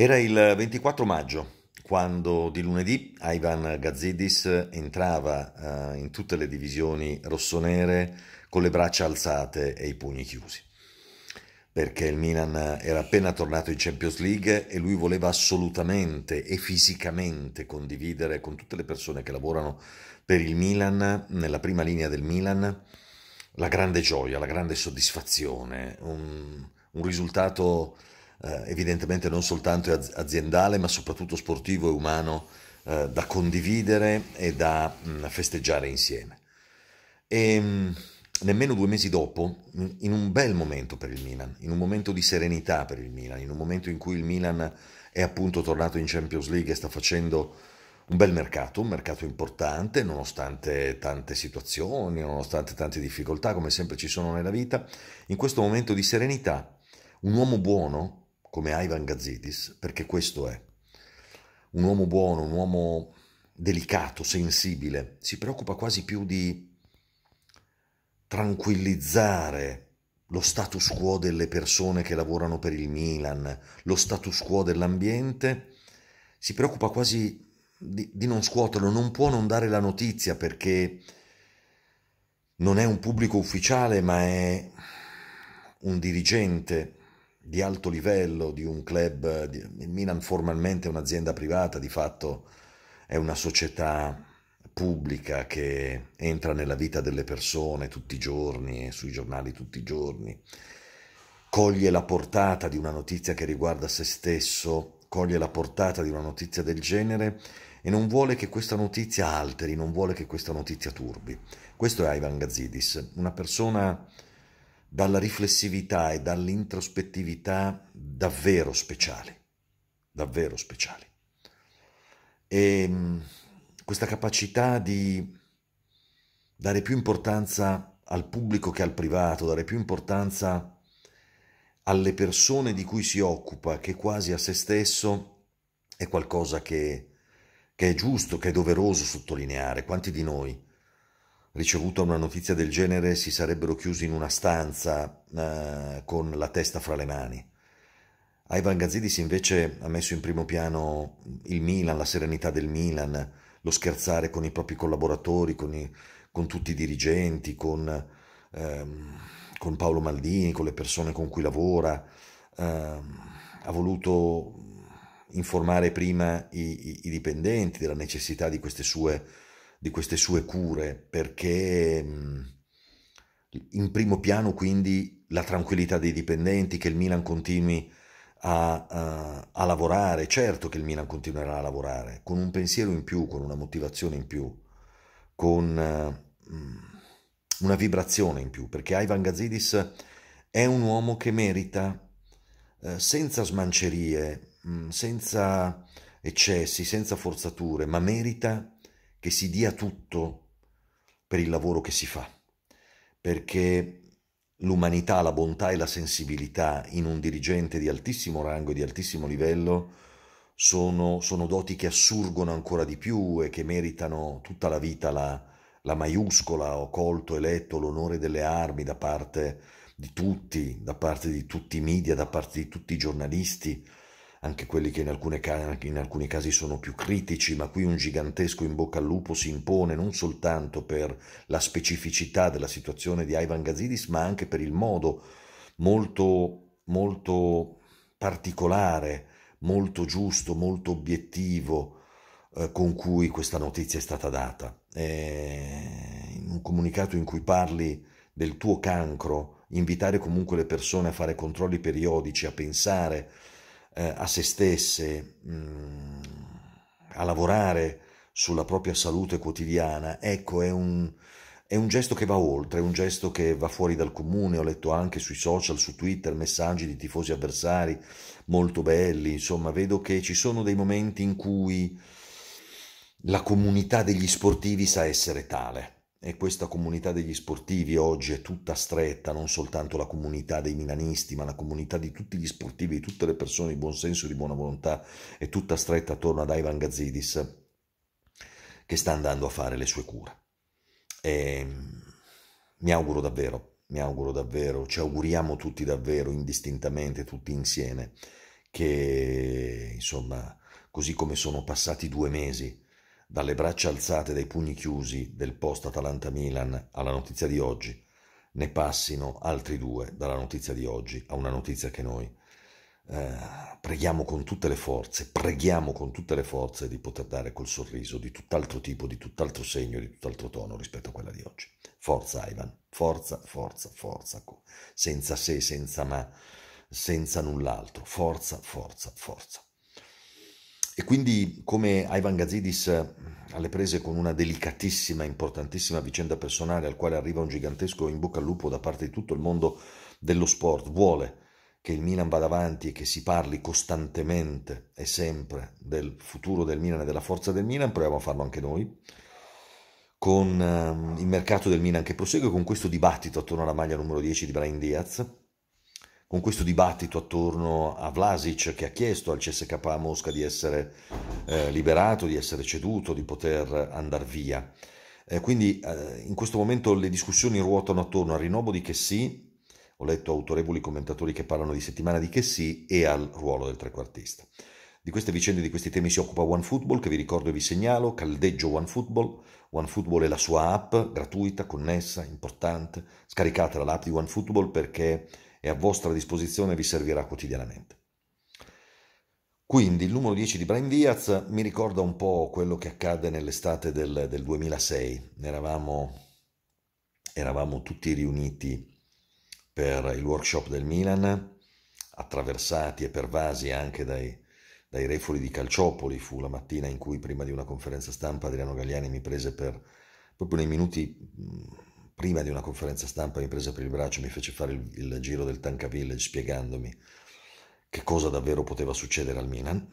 Era il 24 maggio quando di lunedì Ivan Gazidis entrava eh, in tutte le divisioni rossonere con le braccia alzate e i pugni chiusi. Perché il Milan era appena tornato in Champions League e lui voleva assolutamente e fisicamente condividere con tutte le persone che lavorano per il Milan, nella prima linea del Milan, la grande gioia, la grande soddisfazione, un, un risultato eh, evidentemente non soltanto aziendale ma soprattutto sportivo e umano eh, da condividere e da mh, mm, festeggiare insieme. E ehm, mh, nemmeno due mesi dopo, in un bel momento per il Milan, in un momento di serenità per il Milan, in un momento in cui il Milan è appunto tornato in Champions League e sta facendo un bel mercato, un mercato importante, nonostante tante situazioni, nonostante tante difficoltà, come sempre ci sono nella vita, in questo momento di serenità, un uomo buono, come Ivan Gazzidis, perché questo è un uomo buono, un uomo delicato, sensibile, si preoccupa quasi più di tranquillizzare lo status quo delle persone che lavorano per il Milan, lo status quo dell'ambiente, si preoccupa quasi di, di, non scuoterlo, non può non dare la notizia perché non è un pubblico ufficiale ma è un dirigente di alto livello di un club. Il Milan formalmente è un'azienda privata, di fatto è una società pubblica che entra nella vita delle persone tutti i giorni e sui giornali tutti i giorni. Coglie la portata di una notizia che riguarda se stesso, coglie la portata di una notizia del genere e non vuole che questa notizia alteri, non vuole che questa notizia turbi. Questo è Ivan Gazidis, una persona dalla riflessività e dall'introspettività davvero speciali, davvero speciali. E ehm, questa capacità di dare più importanza al pubblico che al privato, dare più importanza alle persone di cui si occupa che quasi a se stesso è qualcosa che, che è giusto, che è doveroso sottolineare. Quanti di noi ricevuta una notizia del genere si sarebbero chiusi in una stanza eh, con la testa fra le mani. Ivan Gazidis invece ha messo in primo piano il Milan, la serenità del Milan, lo scherzare con i propri collaboratori, con, i, con tutti i dirigenti, con, ehm, con, Paolo Maldini, con le persone con cui lavora. Eh, ha voluto informare prima i, i, i, dipendenti della necessità di queste sue di queste sue cure, perché in primo piano quindi la tranquillità dei dipendenti, che il Milan continui a, a, a, lavorare, certo che il Milan continuerà a lavorare, con un pensiero in più, con una motivazione in più, con una vibrazione in più, perché Ivan Gazidis è un uomo che merita, eh, senza smancerie, senza eccessi, senza forzature, ma merita che si dia tutto per il lavoro che si fa, perché l'umanità, la bontà e la sensibilità in un dirigente di altissimo rango e di altissimo livello sono, sono, doti che assurgono ancora di più e che meritano tutta la vita la, la maiuscola, ho colto eletto, l'onore delle armi da parte di tutti, da parte di tutti i media, da parte di tutti i giornalisti, anche quelli che in, alcune, in, alcuni casi sono più critici, ma qui un gigantesco in bocca al lupo si impone non soltanto per la specificità della situazione di Ivan Gazidis, ma anche per il modo molto, molto particolare, molto giusto, molto obiettivo eh, con cui questa notizia è stata data. E eh, in un comunicato in cui parli del tuo cancro, invitare comunque le persone a fare controlli periodici, a pensare eh, a se stesse, mh, mm, a lavorare sulla propria salute quotidiana, ecco, è un, è un gesto che va oltre, è un gesto che va fuori dal comune, ho letto anche sui social, su Twitter, messaggi di tifosi avversari molto belli, insomma vedo che ci sono dei momenti in cui la comunità degli sportivi sa essere tale e questa comunità degli sportivi oggi è tutta stretta, non soltanto la comunità dei milanisti, ma la comunità di tutti gli sportivi, di tutte le persone di buon senso e di buona volontà, è tutta stretta attorno ad Ivan Gazidis che sta andando a fare le sue cure. E mm, mi auguro davvero, mi auguro davvero, ci auguriamo tutti davvero, indistintamente, tutti insieme, che insomma, così come sono passati due mesi, dalle braccia alzate dai pugni chiusi del post Atalanta-Milan alla notizia di oggi, ne passino altri due dalla notizia di oggi a una notizia che noi eh, preghiamo con tutte le forze, preghiamo con tutte le forze di poter dare quel sorriso di tutt'altro tipo, di tutt'altro segno, di tutt'altro tono rispetto a quella di oggi. Forza Ivan, forza, forza, forza, senza se, senza ma, senza null'altro, forza, forza, forza. E quindi come Ivan Gazidis alle prese con una delicatissima, importantissima vicenda personale al quale arriva un gigantesco in bocca al lupo da parte di tutto il mondo dello sport, vuole che il Milan vada avanti e che si parli costantemente e sempre del futuro del Milan e della forza del Milan, proviamo a farlo anche noi, con ehm, il mercato del Milan che prosegue con questo dibattito attorno alla maglia numero 10 di Brian Diaz, con questo dibattito attorno a Vlasic che ha chiesto al CSK Mosca di essere eh, liberato, di essere ceduto, di poter andare via. Eh, quindi eh, in questo momento le discussioni ruotano attorno al rinnovo di Chessy, ho letto autorevoli commentatori che parlano di settimana di Chessy e al ruolo del trequartista. Di queste vicende, di questi temi si occupa OneFootball, che vi ricordo e vi segnalo, caldeggio OneFootball. OneFootball è la sua app gratuita, connessa, importante. Scaricatela l'app di OneFootball perché e a vostra disposizione vi servirà quotidianamente. Quindi il numero 10 di Brian Diaz mi ricorda un po' quello che accadde nell'estate del, del 2006. Eravamo, eravamo, tutti riuniti per il workshop del Milan, attraversati e pervasi anche dai, dai refoli di Calciopoli. Fu la mattina in cui prima di una conferenza stampa Adriano Gagliani mi prese per proprio nei minuti prima di una conferenza stampa mi prese per il braccio, mi fece fare il, il giro del Tanka Village spiegandomi che cosa davvero poteva succedere al Milan.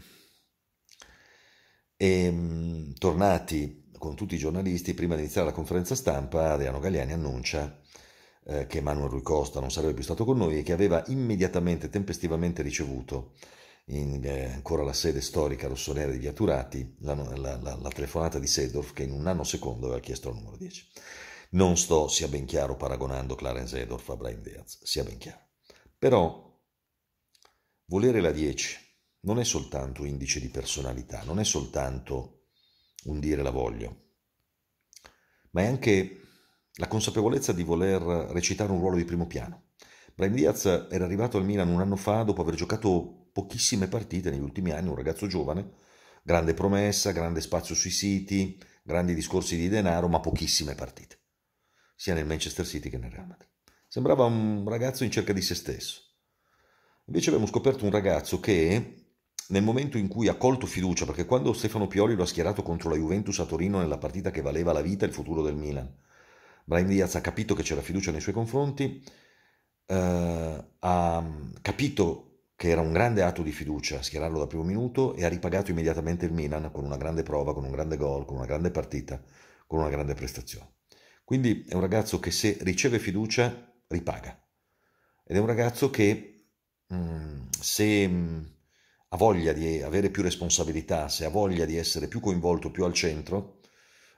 E ehm, tornati con tutti i giornalisti, prima di iniziare la conferenza stampa, Adriano Gagliani annuncia eh, che Manuel Rui Costa non sarebbe più stato con noi e che aveva immediatamente, tempestivamente ricevuto in, eh, ancora la sede storica rossonera di Via la, la, la, la telefonata di Sedorf che in un anno secondo aveva chiesto il numero 10. Non sto, sia ben chiaro, paragonando Clarence Edorf a Brian Diaz, sia ben chiaro. Però volere la 10 non è soltanto indice di personalità, non è soltanto un dire la voglio, ma è anche la consapevolezza di voler recitare un ruolo di primo piano. Brian Diaz era arrivato al Milan un anno fa dopo aver giocato pochissime partite negli ultimi anni, un ragazzo giovane, grande promessa, grande spazio sui siti, grandi discorsi di denaro, ma pochissime partite sia nel Manchester City che nel Real Madrid. Sembrava un ragazzo in cerca di se stesso. Invece abbiamo scoperto un ragazzo che nel momento in cui ha colto fiducia, perché quando Stefano Pioli lo ha schierato contro la Juventus a Torino nella partita che valeva la vita e il futuro del Milan, Brian Diaz ha capito che c'era fiducia nei suoi confronti, eh, ha capito che era un grande atto di fiducia schierarlo dal primo minuto e ha ripagato immediatamente il Milan con una grande prova, con un grande gol, con una grande partita, con una grande prestazione. Quindi è un ragazzo che se riceve fiducia ripaga. Ed è un ragazzo che mh, mm, se mh, mm, ha voglia di avere più responsabilità, se ha voglia di essere più coinvolto, più al centro,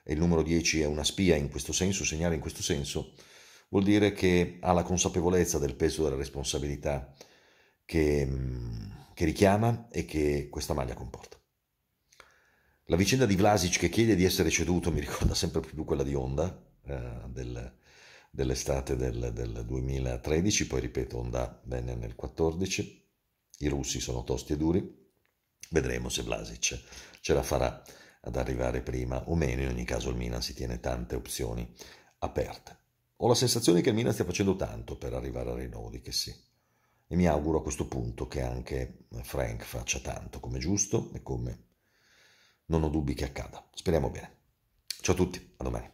e il numero 10 è una spia in questo senso, segnale in questo senso, vuol dire che ha la consapevolezza del peso della responsabilità che, mm, che richiama e che questa maglia comporta. La vicenda di Vlasic che chiede di essere ceduto mi ricorda sempre più quella di Honda, eh, del, dell'estate del, del, 2013, poi ripeto onda venne nel 2014, i russi sono tosti e duri, vedremo se Vlasic ce la farà ad arrivare prima o meno, in ogni caso il Milan si tiene tante opzioni aperte. Ho la sensazione che il Milan stia facendo tanto per arrivare a Rinaldi, che sì. E mi auguro a questo punto che anche Frank faccia tanto come giusto e come non ho dubbi che accada. Speriamo bene. Ciao a tutti, a domani.